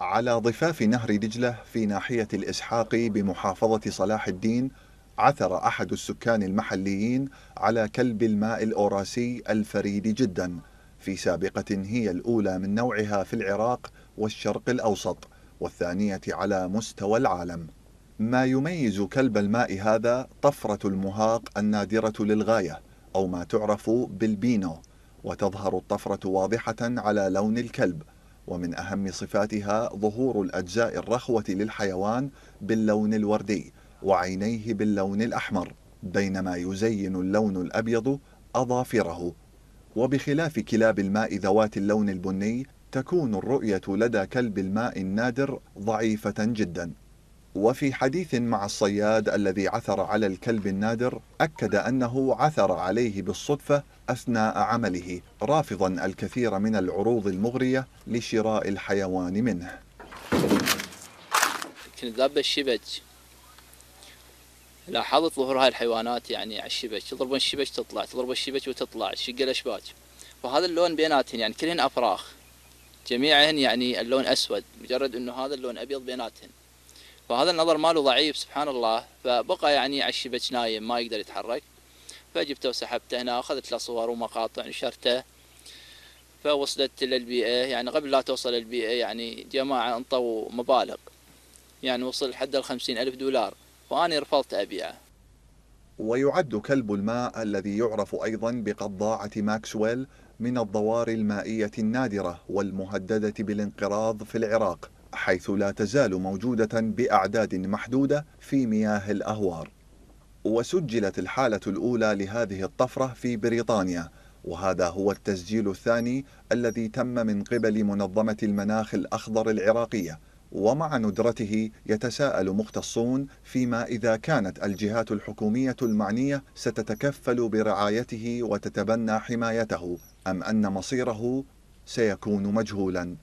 على ضفاف نهر دجلة في ناحية الإسحاق بمحافظة صلاح الدين عثر أحد السكان المحليين على كلب الماء الأوراسي الفريد جدا في سابقة هي الأولى من نوعها في العراق والشرق الأوسط والثانية على مستوى العالم ما يميز كلب الماء هذا طفرة المهاق النادرة للغاية أو ما تعرف بالبينو وتظهر الطفرة واضحة على لون الكلب ومن أهم صفاتها ظهور الأجزاء الرخوة للحيوان باللون الوردي وعينيه باللون الأحمر بينما يزين اللون الأبيض أظافره وبخلاف كلاب الماء ذوات اللون البني تكون الرؤية لدى كلب الماء النادر ضعيفة جداً وفي حديث مع الصياد الذي عثر على الكلب النادر أكد أنه عثر عليه بالصدفة أثناء عمله رافضا الكثير من العروض المغرية لشراء الحيوان منه كنت ذاب الشبك لاحظت ظهور هاي الحيوانات يعني على الشبك تضربون الشبك تطلع تضرب الشبك وتطلع تشق الاشباك فهذا اللون بيناتهن يعني كلهن افراخ جميعهن يعني اللون اسود مجرد انه هذا اللون ابيض بيناتهن فهذا النظر ماله ضعيف سبحان الله فبقى يعني على الشبك نايم ما يقدر يتحرك فجبته وسحبته هنا واخذت له صور ومقاطع نشرته فوصلت للبيئة يعني قبل لا توصل للبيئه يعني جماعة انطوا مبالغ يعني وصل حد ال ألف دولار فاني رفضت أبيعه ويعد كلب الماء الذي يعرف أيضا بقضاعة ماكسويل من الضواري المائية النادرة والمهددة بالانقراض في العراق حيث لا تزال موجودة بأعداد محدودة في مياه الأهوار وسجلت الحالة الأولى لهذه الطفرة في بريطانيا وهذا هو التسجيل الثاني الذي تم من قبل منظمة المناخ الأخضر العراقية ومع ندرته يتساءل مختصون فيما إذا كانت الجهات الحكومية المعنية ستتكفل برعايته وتتبنى حمايته أم أن مصيره سيكون مجهولا